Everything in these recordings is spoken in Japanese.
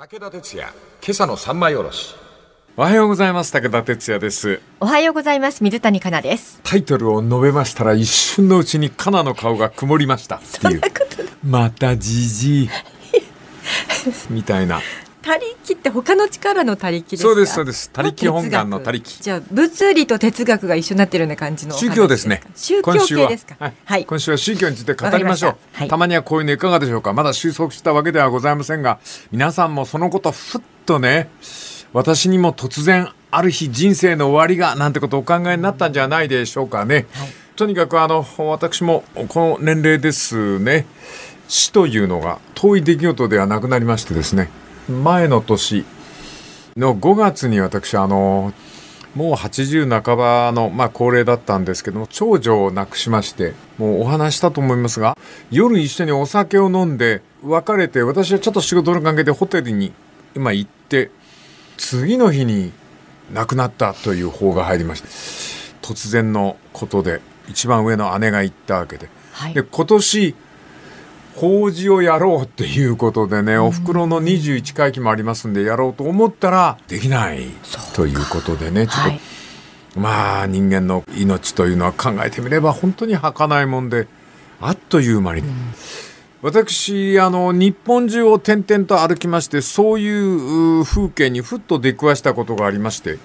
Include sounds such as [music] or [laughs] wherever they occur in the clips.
武田哲也今朝の三枚おろしおはようございます武田哲也ですおはようございます水谷香奈ですタイトルを述べましたら一瞬のうちに香奈の顔が曇りましたっていうまたじじいみたいなりきって他の力の他力そうですそうですりき本願のりきじゃあ物理と哲学が一緒になってるような感じの宗教ですね宗教系ですかはい、はい、今週は宗教について語りましょうたはい、たまにはこういうのいかがでしょうかまだ収束したわけではございませんが皆さんもそのことふっとね私にも突然ある日人生の終わりがなんてことお考えになったんじゃないでしょうかね、はい、とにかくあの私もこの年齢ですね死というのが遠い出来事ではなくなりましてですね前の年の5月に私あのもう80半ばの、まあ、高齢だったんですけども長女を亡くしましてもうお話したと思いますが夜一緒にお酒を飲んで別れて私はちょっと仕事の関係でホテルに今行って次の日に亡くなったという報が入りまして突然のことで一番上の姉が行ったわけではい、で今年法事をやろうということでね、おふくろの21回忌もありますんでやろうと思ったらできないということでねちょっと、はい、まあ人間の命というのは考えてみれば本当に儚いもんであっという間に。うん私あの日本中を転々と歩きましてそういう風景にふっと出くわしたことがありまして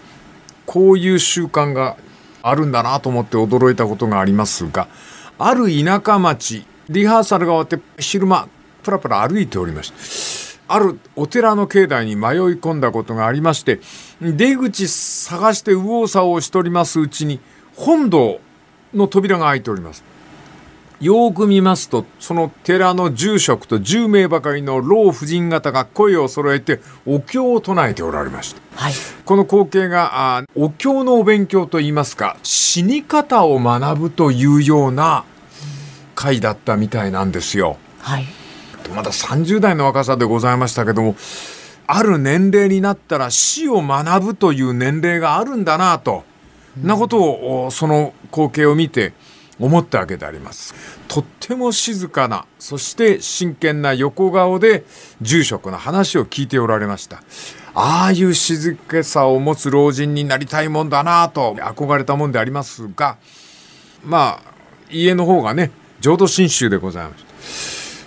こういう習慣があるんだなと思って驚いたことがありますがある田舎町リハーサルが終わって昼間プラプラ歩いておりましたあるお寺の境内に迷い込んだことがありまして出口探して右往左往しておりますうちに本堂の扉が開いておりますよく見ますとその寺の住職と10名ばかりの老婦人方が声を揃えてお経を唱えておられました、はい、この光景があお経のお勉強といいますか死に方を学ぶというような回だったみたいなんですよ。はい、まだ30代の若さでございましたけどもある年齢になったら死を学ぶという年齢があるんだなと、うん、なことをその光景を見て思ったわけであります。とっても静かな、そして真剣な横顔で住職の話を聞いておられました。ああいう静けさを持つ老人になりたいもんだなと憧れたもんでありますが、まあ、家の方がね、浄土真宗でございまし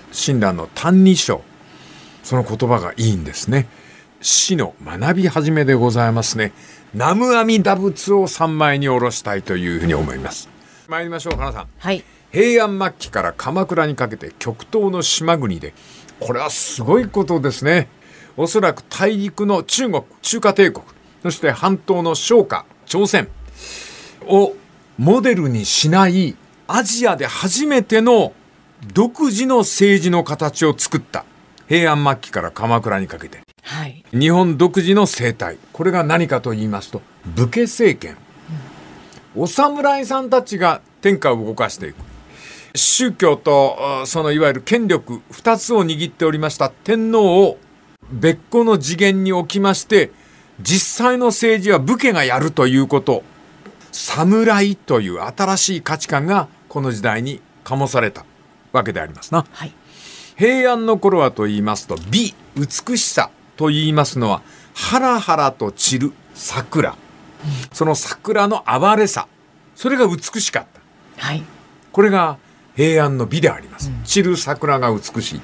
た親鸞の「歎異抄」その言葉がいいんですね死の学び始めでございますね南無阿弥陀仏を三枚に下ろしたいというふうに思います参りましょう花さん、はい、平安末期から鎌倉にかけて極東の島国でこれはすごいことですねおそらく大陸の中国中華帝国そして半島の商家朝鮮をモデルにしないアジアで初めての独自の政治の形を作った平安末期から鎌倉にかけて、はい、日本独自の政体これが何かと言いますと武家政権、うん、お侍さんたちが天下を動かしていく宗教とそのいわゆる権力2つを握っておりました天皇を別個の次元に置きまして実際の政治は武家がやるということ侍という新しい価値観がこの時代に醸されたわけでありますな、はい、平安の頃はと言いますと美美しさと言いますのはハラハラと散る桜、うん、その桜の哀れさそれが美しかった、はい、これが平安の美であります、うん、散る桜が美しい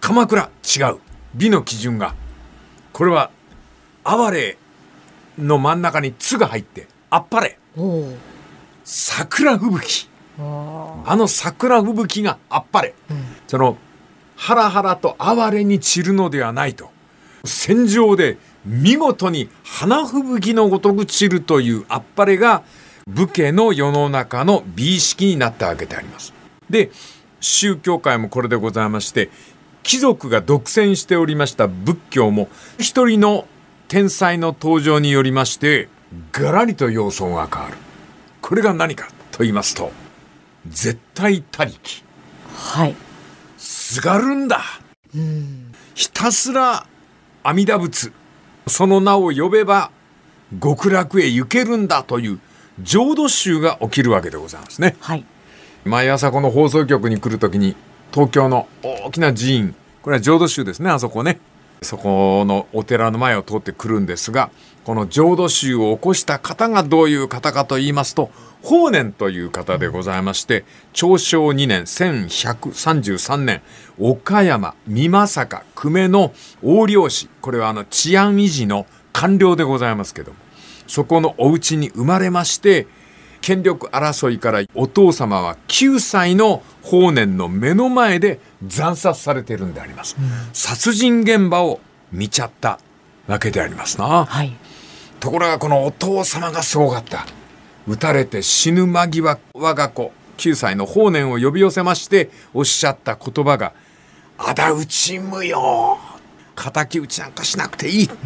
鎌倉違う美の基準がこれは哀れの真ん中に「つ」が入って「あっぱれ」桜吹雪あの桜吹雪があっぱれ、うん、そのハラハラと哀れに散るのではないと戦場で見事に花吹雪のごとく散るというあっぱれが武家の世の中の美意識になったわけであります。で宗教界もこれでございまして貴族が独占しておりました仏教も一人の天才の登場によりましてがらりと様相が変わる。これが何かと言いますと絶対他力はいすがるんだうんひたすら阿弥陀仏その名を呼べば極楽へ行けるんだという浄土宗が起きるわけでございますね、はい、毎朝この放送局に来るときに東京の大きな寺院これは浄土宗ですねあそこねそこのお寺の前を通ってくるんですがこの浄土宗を起こした方がどういう方かと言いますと法然という方でございまして長正2年1133年岡山美作久米の横領市これはあの治安維持の官僚でございますけどもそこのお家に生まれまして権力争いからお父様は9歳の法然の目の前で惨殺されてるんであります、うん、殺人現場を見ちゃったわけでありますな、はい、ところがこのお父様がすごかった撃たれて死ぬ間際我が子9歳の法然を呼び寄せましておっしゃった言葉が「仇討ち無用」敵討ちなんかしなくていい、うん、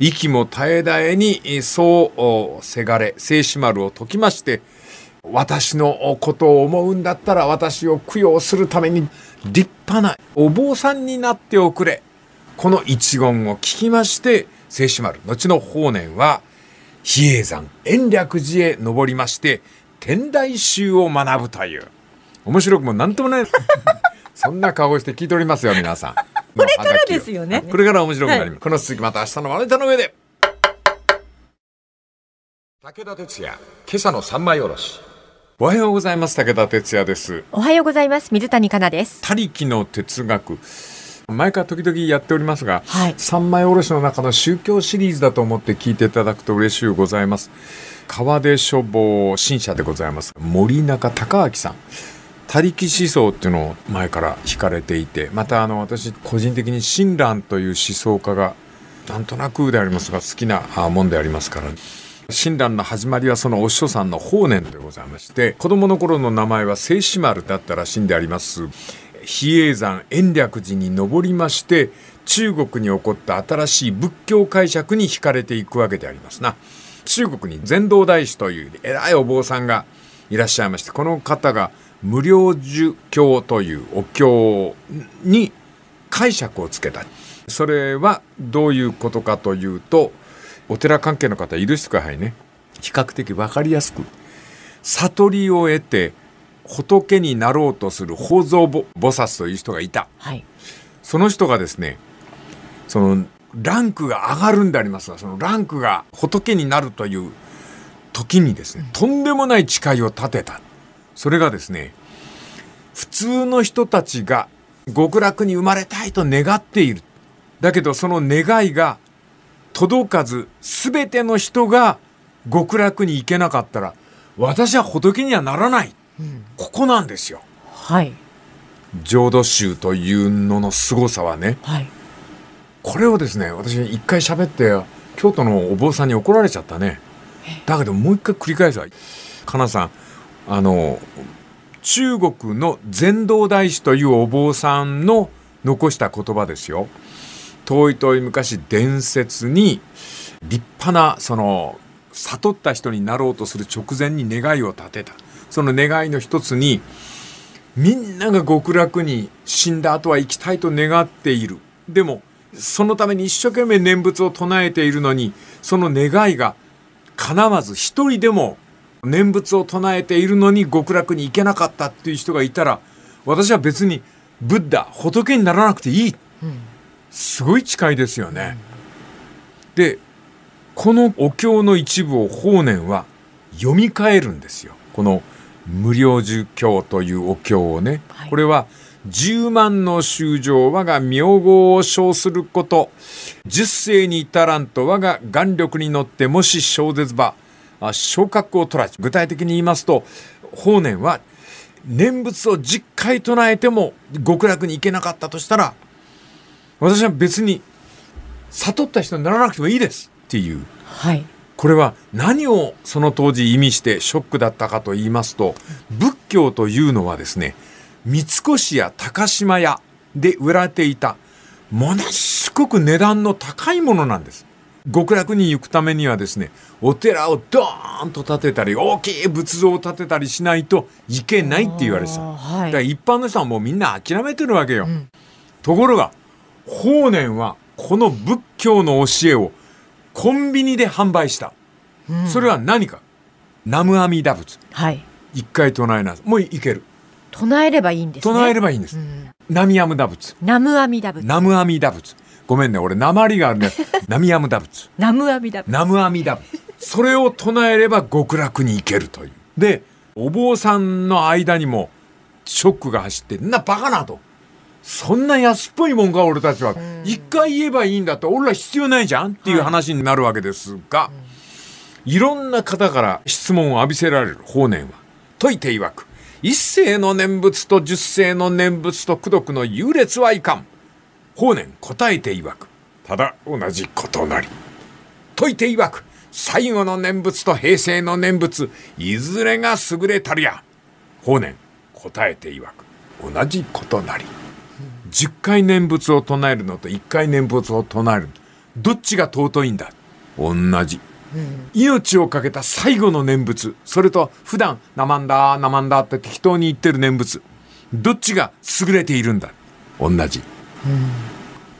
息も絶え絶えにそうせがれ静止丸を解きまして私のことを思うんだったら私を供養するために立派なお坊さんになっておくれこの一言を聞きまして静止丸後の法然は比叡山延暦寺へ登りまして天台宗を学ぶという面白くも何ともない [laughs] そんな顔して聞いておりますよ皆さん。これからですよねこれから面白くなります、はい、この続きまた明日のまネタの上で武田鉄矢今朝の三枚おろしおはようございます武田鉄矢ですおはようございます水谷香奈です他力の哲学前から時々やっておりますが、はい、三枚おろしの中の宗教シリーズだと思って聞いていただくと嬉しいございます川出書房新社でございます森中隆明さん他力思想っていうのを前から惹かれていてまたあの私個人的に親鸞という思想家がなんとなくでありますが好きなもんでありますから、親鸞の始まりはそのお師匠さんの法然でございまして子供の頃の名前は聖子丸だったらしいんであります比叡山延暦寺に登りまして中国に起こった新しい仏教解釈に惹かれていくわけでありますな中国に禅道大師という偉いお坊さんがいらっしゃいましてこの方が無料儒教というお経に解釈をつけたそれはどういうことかというとお寺関係の方許してくださいね比較的分かりやすく悟りを得て仏になろうとする法蔵菩薩という人がいた、はい、その人がですねそのランクが上がるんでありますがそのランクが仏になるという時にですね、うん、とんでもない誓いを立てたそれがですね、普通の人たちが極楽に生まれたいと願っている。だけどその願いが届かず、全ての人が極楽に行けなかったら、私は仏にはならない。うん、ここなんですよ。はい。浄土宗というのの凄さはね、はい、これをですね、私一回喋って、京都のお坊さんに怒られちゃったね。だけどもう一回繰り返すわ。かなさん、あの中国の禅道大師というお坊さんの残した言葉ですよ。遠い遠い昔伝説に立派なその悟った人になろうとする直前に願いを立てたその願いの一つにみんなが極楽に死んだ後は行きたいと願っているでもそのために一生懸命念仏を唱えているのにその願いが叶わず一人でも念仏を唱えているのに極楽に行けなかったっていう人がいたら私は別にブッダ仏にならなくていい、うん、すごい誓いですよね。うん、でこのお経の一部を法然は読み替えるんですよ。この無料寿経というお経をね、はい、これは十万の衆生我が名号を称すること十世に至らんと我が眼力に乗ってもし小絶場昇格を取らず具体的に言いますと法然は念仏を10回唱えても極楽に行けなかったとしたら私は別に悟った人にならなくてもいいですっていう、はい、これは何をその当時意味してショックだったかと言いますと仏教というのはですね三越や高島屋で売られていたものすごく値段の高いものなんです。極楽に行くためにはですね、お寺をドーンと建てたり、大きい仏像を建てたりしないといけないって言われてた。はい、だから一般の人はもうみんな諦めてるわけよ。うん、ところが、法然はこの仏教の教えをコンビニで販売した。うん、それは何か南無阿弥陀仏。はい。一回唱えなもういける。唱えればいいんです、ね、唱えればいいんです。うん、南無阿弥陀仏。南無阿弥陀仏。南無阿弥陀仏。ごめんね、俺、鉛があるね。南阿弥陀仏。南無阿弥陀仏。南無それを唱えれば極楽に行けるという。で、お坊さんの間にも、ショックが走って、な、バカなと。そんな安っぽいもんか、俺たちは。一回言えばいいんだって、俺ら必要ないじゃんっていう話になるわけですが、いろんな方から質問を浴びせられる、法然は。解いて曰く。一世の念仏と十世の念仏と功徳の優劣はいかん。法然答えて曰くただ同じことなり解いて曰く最後の念仏と平成の念仏いずれが優れたるや法然答えて曰く同じことなり10回念仏を唱えるのと1回念仏を唱えるどっちが尊いんだ同じ、命を懸けた最後の念仏それと普段なまんだなんだって適当に言ってる念仏どっちが優れているんだ同じ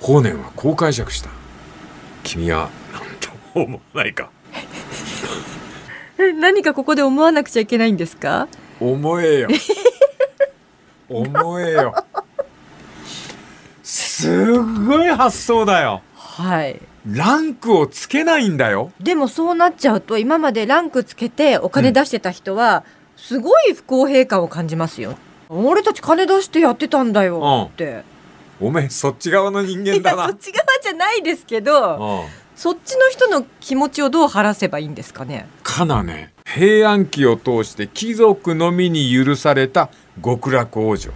法然はこう解釈した君は何とも思わないか [laughs] 何かここで思わなくちゃいけないんですか思えよ [laughs] 思えよすごい発想だよはいランクをつけないんだよでもそうなっちゃうと今までランクつけてお金出してた人は、すごい不公平感を感じますよ俺たち金出してやってたんだよって、うんおめえそっち側の人間だなそっち側じゃないですけど、そっちの人の気持ちをどう晴らせばいいんですかねかなね平安期を通して貴族のみに許された極楽往生、うん、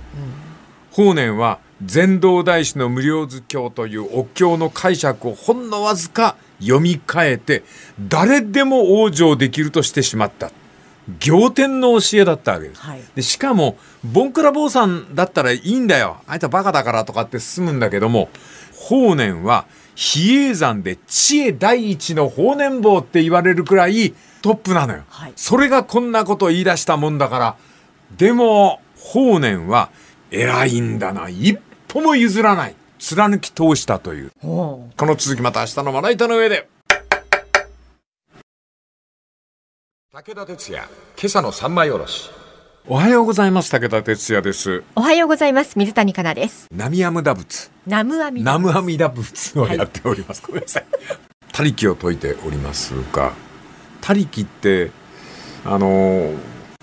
法然は禅道大師の無料図経というお経の解釈をほんのわずか読み替えて誰でも往生できるとしてしまった仰天の教えだったわけです、はい、でしかもボンクラ坊さんだったらいいんだよあいつはバカだからとかって進むんだけども法然は比叡山で知恵第一の法然坊って言われるくらいトップなのよ、はい、それがこんなこと言い出したもんだからでも法然は偉いんだな一歩も譲らない貫き通したというこの続きまた明日のまな板の上で。武田哲也今朝の三枚おろしおはようございます武田哲也ですおはようございます水谷香奈ですナミアムダ仏ナムアミナムアミダ仏をやっております、はい、ごめんなさい他力を説いておりますが他力ってあの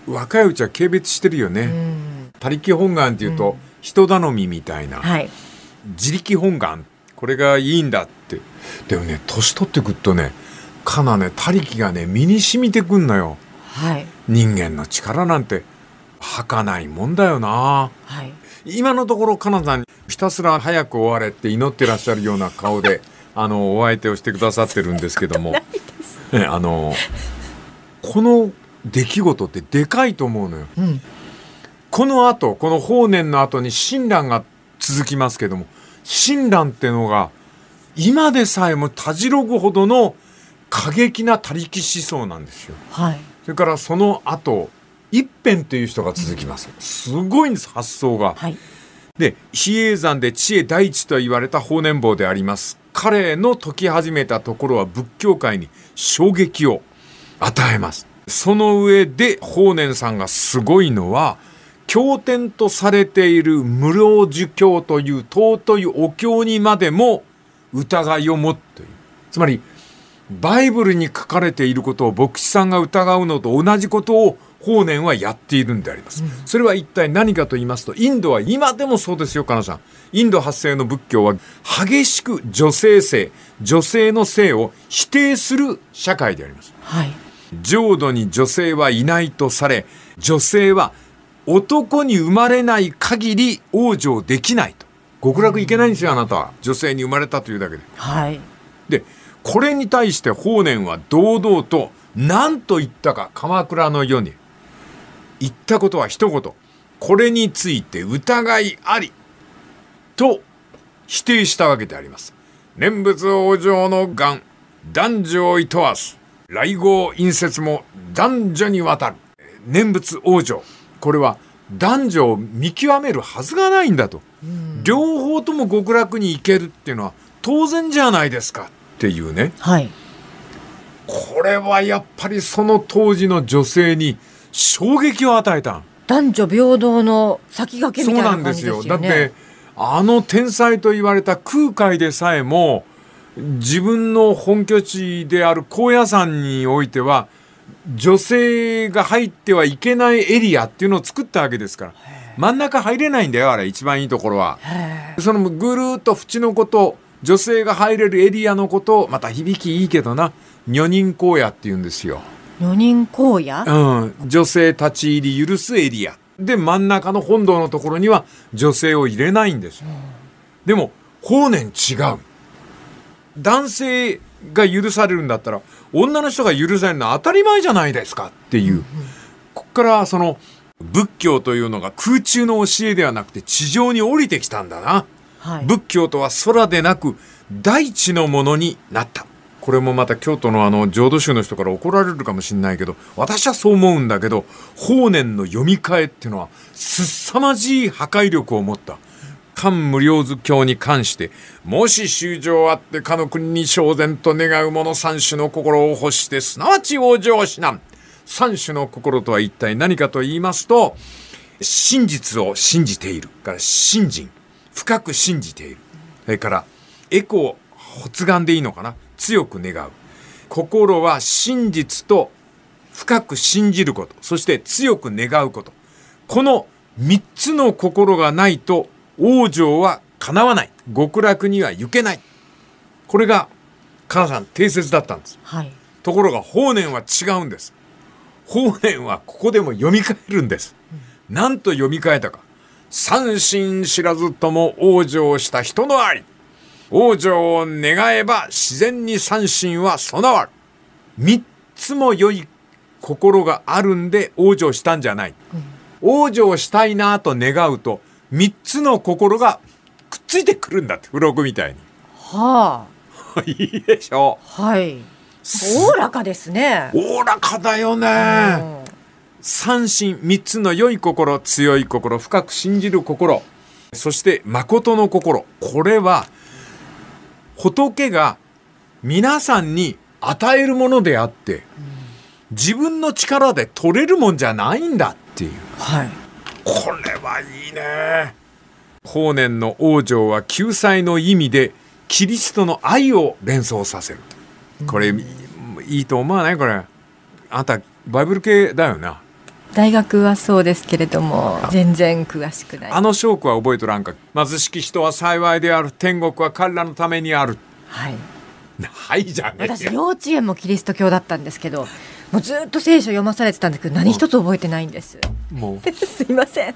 若いうちは軽蔑してるよね他力本願っていうと、うん、人頼みみたいな、はい、自力本願これがいいんだってでもね年取ってくるとねかなね他力がね身に染みてくんのよ、はい、人間の力なんて儚いもんだよな、はい、今のところかなさんひたすら早く終われって祈ってらっしゃるような顔で [laughs] あのお相手をしてくださってるんですけども、[laughs] あのこの出来事ってでかいと思うのよ。うん、この後この法然の後に親鸞が続きますけども親鸞ってのが今でさえもたじろぐほどの過激な他力思想なんですよ。はい、それからその後一辺という人が続きます。すごいんです発想が。はい、で比叡山で知恵第一と言われた法然坊であります彼の解き始めたところは仏教界に衝撃を与えます。その上で法然さんがすごいのは経典とされている無量寿経という尊いお経にまでも疑いを持っている。つまりバイブルに書かれていることを牧師さんが疑うのと同じことを法然はやっているんであります。それは一体何かと言いますと、インドは今でもそうですよ、カナさん。インド発生の仏教は激しく女性性、女性の性を否定する社会であります。はい、浄土に女性はいないとされ、女性は男に生まれない限り往生できないと。極楽いけないんですよ、あなたは。女性に生まれたというだけで。はい。で、これに対して法然は堂々と何と言ったか鎌倉の世に言ったことは一言これについて疑いありと否定したわけであります。念仏往生の癌男女をいとわす来合陰節も男女にわたる念仏往生これは男女を見極めるはずがないんだと、両方とも極楽に行けるっていうのは当然じゃないですかっていうね、はい、これはやっぱりその当時の女性に衝撃を与えた男女平等の先駆けみたいな感ですよね。そうなんですよだってあの天才と言われた空海でさえも自分の本拠地である高野山においては女性が入ってはいけないエリアっていうのを作ったわけですから真ん中入れないんだよあれ一番いいところはそのぐるっと縁のこと女性が入れるエリアのことをまた響きいいけどな女人荒野って言うんですよ女人荒野、うん、女性立ち入り許すエリアで真ん中の本堂のところには女性を入れないんですよ、うん、でも法然違う男性が許されるんだったら女の人が許されるのは当たり前じゃないですかっていう、うん、こっからその仏教というのが空中の教えではなくて地上に降りてきたんだな仏教とは空でなく大地のものになったこれもまた京都のあの浄土宗の人から怒られるかもしれないけど私はそう思うんだけど法然の読み替えっていうのは凄まじい破壊力を持った漢無量図教に関してもし宗教あってかの国に昇然と願う者三種の心を欲してすなわち往生しなん三種の心とは一体何かと言いますと真実を信じているから信心深く信じているそれからエコー発願でいいのかな強く願う心は真実と深く信じることそして強く願うことこの3つの心がないと往生は叶わない極楽には行けないこれがかなさん定説だったんです、はい、ところが法然は違うんです法然はここでも読み替えるんです、うん、なんと読み替えたか三心知らずとも往生した人のあり。往生を願えば自然に三心は備わる。三つも良い心があるんで往生したんじゃない。うん、往生したいなと願うと、三つの心がくっついてくるんだって、付録みたいに。はあ。[laughs] いいでしょう。はい。おおらかですね。おおらかだよね。うん三心、三つの良い心、強い心、深く信じる心、そして誠の心。これは、仏が皆さんに与えるものであって、自分の力で取れるもんじゃないんだっていう。はい。これはいいね。法然の往生は救済の意味で、キリストの愛を連想させる。これ、いいと思わないこれ。あんた、バイブル系だよな。大学はそうですけれども全然詳しくないあの証拠は覚えとらんか貧しき人は幸いである天国は彼らのためにあるはいないじゃね私幼稚園もキリスト教だったんですけどもうずっと聖書読まされてたんですけど何一つ覚えてないんですもう [laughs] すいません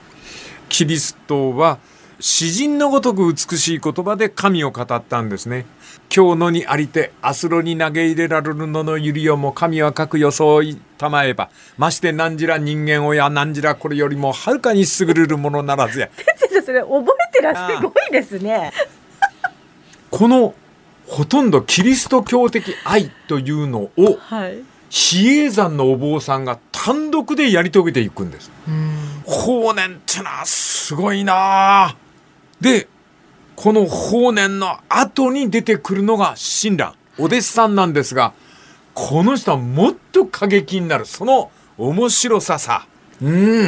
キリストは詩人のごとく美しい言葉で神を語ったんですね。今日のにありて、アスロに投げ入れられるののゆりをも神はく各装いたまえば、まして何時ら人間をや何時らこれよりもはるかに優れるものならずや。哲也それ覚えてらすごいですね。このほとんどキリスト教的愛というのを、はい、比叡山のお坊さんが単独でやり遂げていくんです。法然ってのはすごいなあ。で、この法然の後に出てくるのが親鸞、お弟子さんなんですが、この人はもっと過激になる、その面白ささ。うん。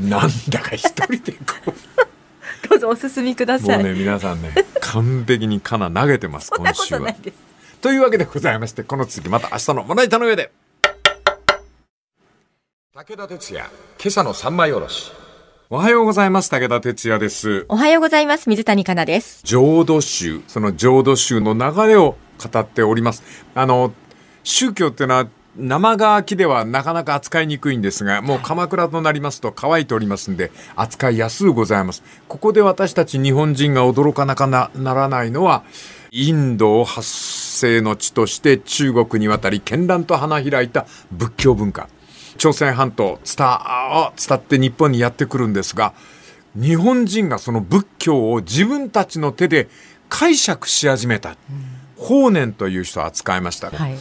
なんだか一人でこう。[laughs] どうぞお進みください。もうね、皆さんね、完璧にかな投げてます、今週は。というわけでございまして、この次また明日のまな板の上で。武田鉄矢、今朝の三枚おろし。おはようございます。武田哲也です。おはようございます。水谷香奈です。浄土宗、その浄土宗の流れを語っております。あの、宗教っていうのは、生乾きではなかなか扱いにくいんですが、もう鎌倉となりますと乾いておりますんで、扱いやすうございます。ここで私たち日本人が驚かなかなならないのは、インドを発生の地として中国に渡り、絢爛と花開いた仏教文化。朝鮮半島伝わ伝って日本にやってくるんですが日本人がその仏教を自分たちの手で解釈し始めた、法然という人を扱いました、はい、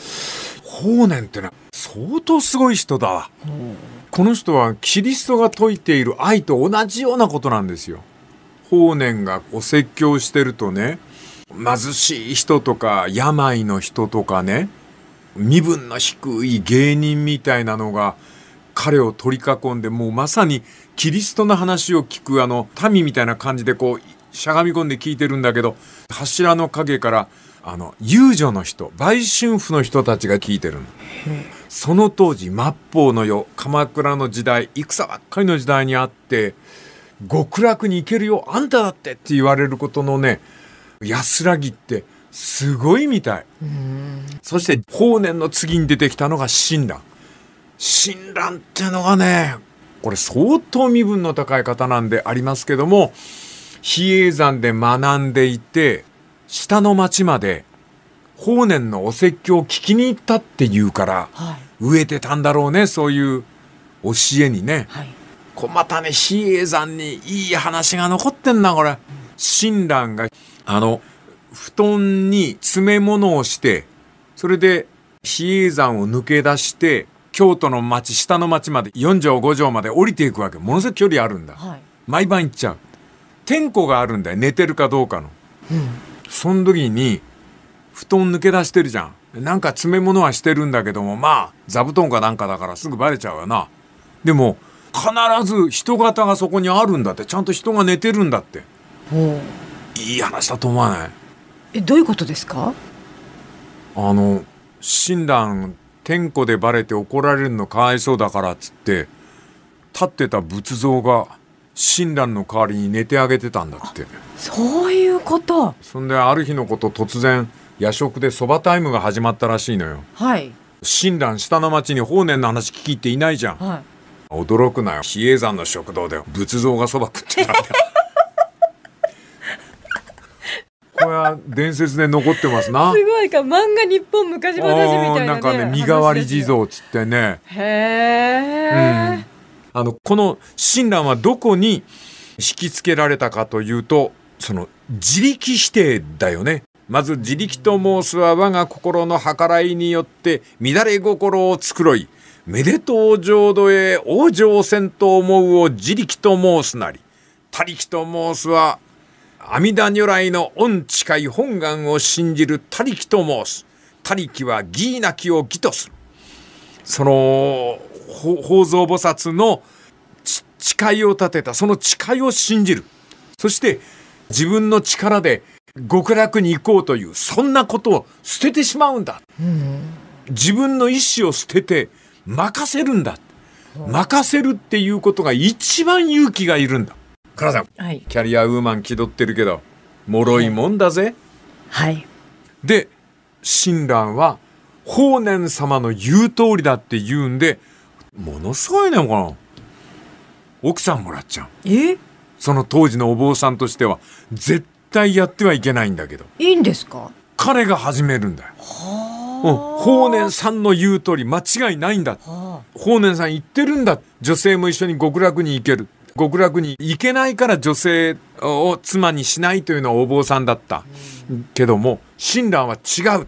法然ってのは相当すごい人だ、うん、この人はキリストが説いている愛と同じようなことなんですよ法然がお説教してるとね貧しい人とか病の人とかね身分の低い芸人みたいなのが彼を取り囲んでもうまさにキリストの話を聞くあの民みたいな感じでこうしゃがみ込んで聞いてるんだけど柱の陰からあの遊女の人売春婦の人たちが聞いてるの。その当時末法の世鎌倉の時代戦ばっかりの時代にあって極楽に行けるよあんただってって言われることのね安らぎってすごいみたい。そして法然の次に出てきたのが親鸞。親鸞っていうのがね、これ相当身分の高い方なんでありますけども、比叡山で学んでいて、下の町まで法然のお説教を聞きに行ったっていうから、はい、えてたんだろうね、そういう教えにね。はい、こまたね、比叡山にいい話が残ってんな、これ。親鸞が、あの、布団に詰め物をして、それで比叡山を抜け出して、京都の町下の町まで4畳5畳まで降りていくわけものすごい距離あるんだ、はい、毎晩行っちゃう天候があるんだよ寝てるかどうかの、うん、その時に布団抜け出してるじゃんなんか詰め物はしてるんだけどもまあ座布団かなんかだからすぐバレちゃうよなでも必ず人型がそこにあるんだってちゃんと人が寝てるんだっていい話だと思わないえどういうことですかあの診断点呼でバレて怒られるのかわいそうだからっつって立ってた仏像が親鸞の代わりに寝てあげてたんだってそういうことそんである日のこと突然夜食でそばタイムが始まったらしいのよはい親鸞下の町に法然の話聞いていないじゃん、はい、驚くなよ比叡山の食堂で仏像がそば食ってたんだこれは伝説で残ってますな [laughs] すごいか漫画日本昔話みたいな、ね、なんかね身代わり地蔵つってねへえ、うんあのこの親鸞はどこに引きつけられたかというとその自力否定だよね。まず自力と申すは我が心の計らいによって乱れ心を繕い、めでとう浄土へ往生せんと思うを自力と申すなり、他力と申すは阿弥陀如来の御誓い本願を信じる他力と申す。他力は義なきを義とする。その、宝蔵菩薩の誓いを立てた、その誓いを信じる。そして自分の力で極楽に行こうという、そんなことを捨ててしまうんだ。うん、自分の意志を捨てて任せるんだ。任せるっていうことが一番勇気がいるんだ。倉さん、はい、キャリアウーマン気取ってるけど脆いもんだぜ。はい、で親鸞は法然様の言う通りだって言うんでものすごいねこの奥さんもらっちゃうえその当時のお坊さんとしては絶対やってはいけないんだけどいいんですか彼が始めるんだよ。うん、法然さんの言う通り間違いないんだ法然さん言ってるんだ女性も一緒に極楽に行ける極楽に行けないから女性を妻にしないというのはお坊さんだったけども親鸞は違う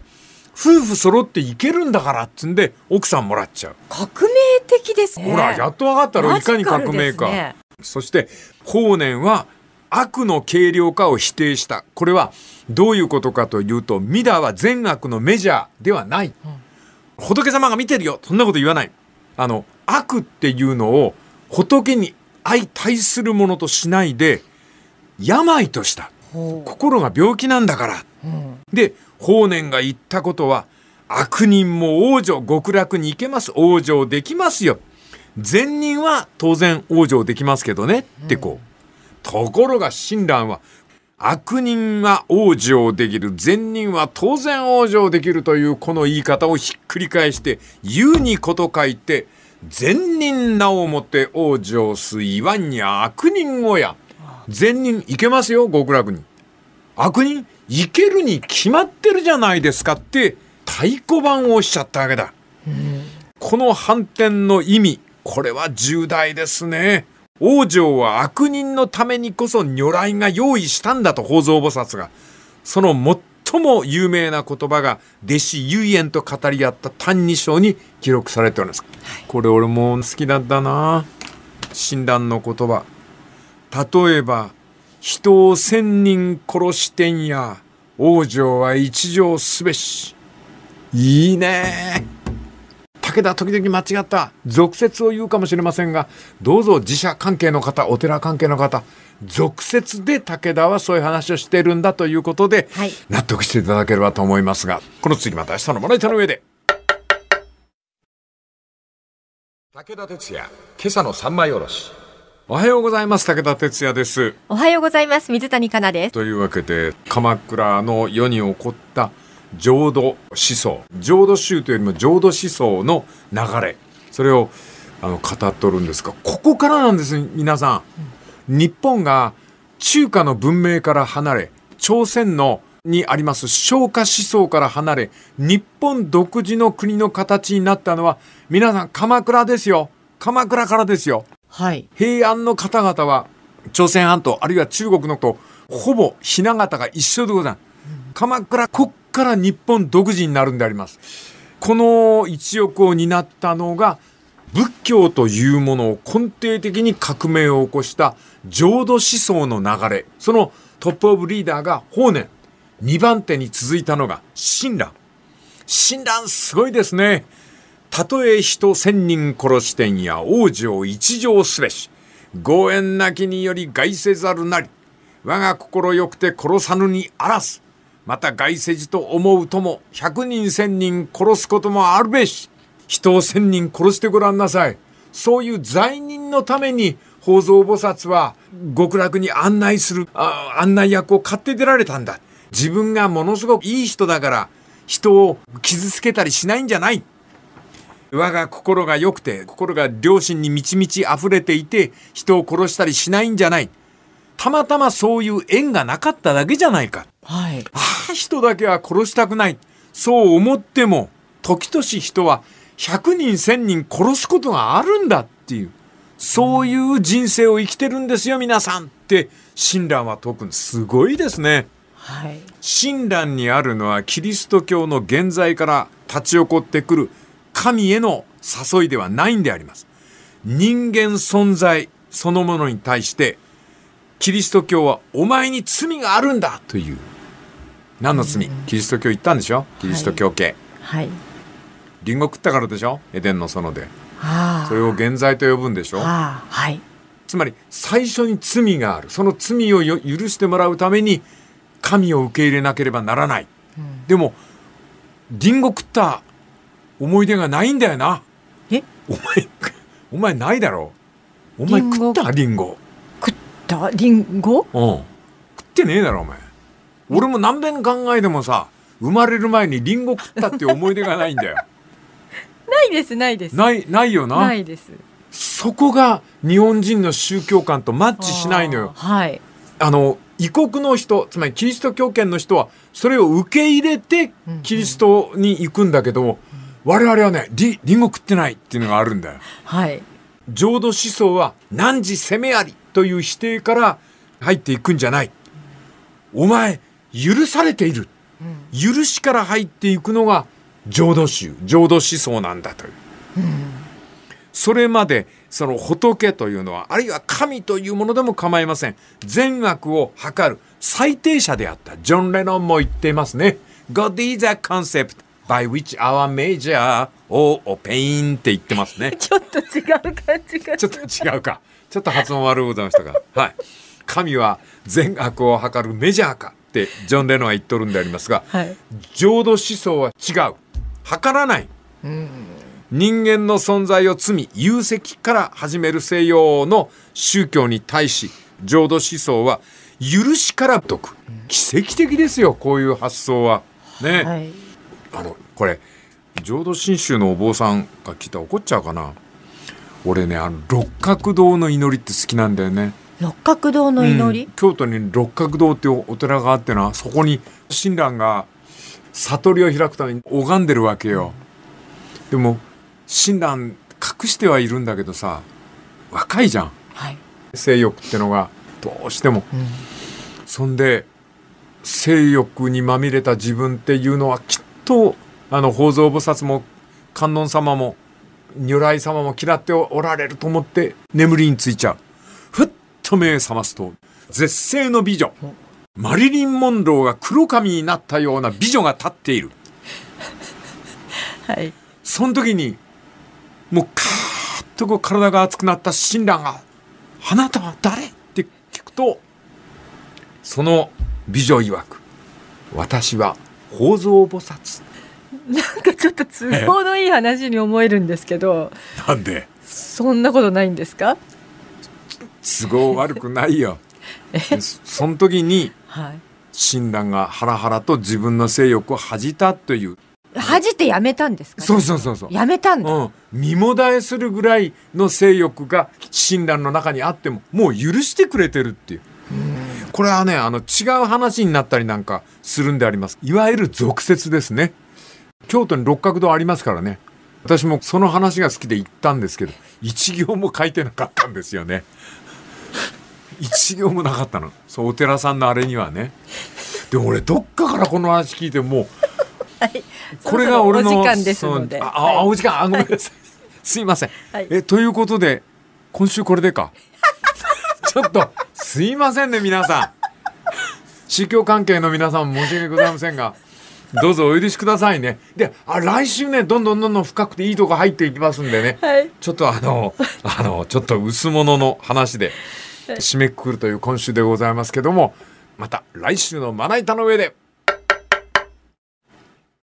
夫婦揃って行けるんだからっつんで奥さんもらっちゃう革命的ですねほらやっと分かったろいかに革命か、ね、そして法然は悪の軽量化を否定したこれはどういうことかというと弥陀は善悪のメジャーではない、うん、仏様が見てるよそんなこと言わないあの悪っていうのを仏に相対するものとしないで病とした心が病気なんだから、うん、で法然が言ったことは悪人も往生極楽に行けます往生できますよ善人は当然往生できますけどね、うん、ってこうところが親鸞は悪人は往生できる善人は当然往生できるというこの言い方をひっくり返して「言うにこと書いて善人名をもて往生す岩に悪人をや。善人いけますよ、極楽に。悪人いけるに決まってるじゃないですかって太鼓判をしちゃったわけだ。うん、この反転の意味、これは重大ですね。王女は悪人のためにこそ如来が用意したんだと法蔵菩薩が。その最も有名な言葉が弟子唯円と語り合った「歎異抄」に記録されております、はい、これ俺も好きだったな診断の言葉例えば「人を千人殺してんや王女は一条すべし」いいね武田時々間違った俗説を言うかもしれませんがどうぞ自社関係の方お寺関係の方俗説で武田はそういう話をしてるんだということで、はい、納得していただければと思いますがこの次また明日のまな板の上で武田鉄矢今朝の三枚おろしおはようございます武田哲也ですおはようございます水谷香奈ですというわけで鎌倉の世に起こった浄土思想浄土宗というよりも浄土思想の流れそれをあの語っとるんですがここからなんです皆さん。日本が中華の文明から離れ朝鮮のにあります消化思想から離れ日本独自の国の形になったのは皆さん鎌倉ですよ鎌倉からですよ、はい、平安の方々は朝鮮半島あるいは中国のとほぼ雛形が一緒でございます、ん、鎌倉国から日本独自になるんであります。この一翼を担ったのが仏教というものを根底的に革命を起こした浄土思想の流れ。そのトップオブリーダーが法然。2番手に続いたのが親鸞。親鸞すごいですね。たとえ人千人殺し天や王女一条すべし。ご縁なきにより害せざるなり。我が心よくて殺さぬにあらす。また外世辞と思うとも、百人千人殺すこともあるべし。人を千人殺してごらんなさい。そういう罪人のために、宝蔵菩薩は極楽に案内する、案内役を買って出られたんだ。自分がものすごくいい人だから、人を傷つけたりしないんじゃない。我が心が良くて、心が良心に満ち満ち溢れていて、人を殺したりしないんじゃない。たまたまそういう縁がなかっただけじゃないか。はい、ああ人だけは殺したくないそう思っても時とし人は100人1000人殺すことがあるんだっていうそういう人生を生きてるんですよ皆さんって親鸞は特にすごいですね。はい、親鸞にあるのはキリスト教の現在から立ち起こってくる神への誘いではないんであります。人間存在そのものに対してキリスト教はお前に罪があるんだという何の罪キリスト教行ったんでしょキリスト教系はいりんご食ったからでしょエデンの園でそれを原罪と呼ぶんでしょはいつまり最初に罪があるその罪を許してもらうために神を受け入れなければならない、うん、でもりんご食った思い出がないんだよなえお前お前ないだろお前食ったりんご食ったりんごうん食ってねえだろお前俺も何べん考えてもさ生まれる前にリンゴ食ったって思い出がないんだよ [laughs] ないですないですないないよなないですそこが日本人の宗教観とマッチしないのよはいあの異国の人つまりキリスト教圏の人はそれを受け入れてキリストに行くんだけども、うんうん、我々はねリリンゴ食ってないっていうのがあるんだよ。はい浄土思想は何時攻めありという否定から入っていくんじゃない。お前許されている、うん、許しから入っていくのが浄土宗浄土思想なんだという、うん、それまでその仏というのはあるいは神というものでも構いません善悪を測る最低者であったジョン・レノンも言っていますね God is a concept by which our major all pain って言ってますね [laughs] ちょっと違う感じがちょっと違うかちょっと発音悪いございましたがはい神は善悪を測るメジャーかってジョン・レノンは言っとるんでありますが、はい、浄土思想は違う測らない、うん、人間の存在を罪有責から始める西洋の宗教に対し浄土思想は許しから解く奇跡的ですよこういう発想は。ね、はい、あのこれ浄土真宗のお坊さんが来たら怒っちゃうかな俺ねあの六角堂の祈りって好きなんだよね。六角堂の祈り、うん、京都に六角堂っていうお寺があってなそこに親鸞が悟りを開くために拝んでるわけよ。でも親鸞隠してはいるんだけどさ若いじゃん、はい、性欲ってのがどうしても。うん、そんで性欲にまみれた自分っていうのはきっとあの法蔵菩薩も観音様も如来様も嫌っておられると思って眠りについちゃう。と目覚ますと絶世の美女マリリン・モンローが黒髪になったような美女が立っている、はい、その時にもうカーッとこう体が熱くなった親鸞が「あなたは誰?」って聞くとその美女曰く「私は宝蔵菩薩」なんかちょっと都合のいい話に思えるんですけどなんでそんなことないんですか都合悪くないよその時に親鸞がハラハラと自分の性欲を恥じたという恥じてやめたんですか、そうそうそうそうやめたんだ、うん、身もだえするぐらいの性欲が親鸞の中にあってももう許してくれてるっていうこれはねあの違う話になったりなんかするんでありますいわゆる俗説ですね京都に六角堂ありますからね私もその話が好きで行ったんですけど一行も書いてなかったんですよね一行もなかったのそうお寺さんのあれにはねで俺どっかからこの話聞いてもう、はい、これが俺のお時間ですのであ、はい、お時間あごめんなさい、すいません、はい、えということで今週これでか [laughs] ちょっとすいませんね皆さん宗教関係の皆さん申し訳ございませんがどうぞお許しくださいね。で、あ来週ね、どんどんどんどん深くていいとこ入っていきますんでね。はい、ちょっとあの、あの、ちょっと薄物の話で、締めくくるという今週でございますけどもまた来週のまな板の上で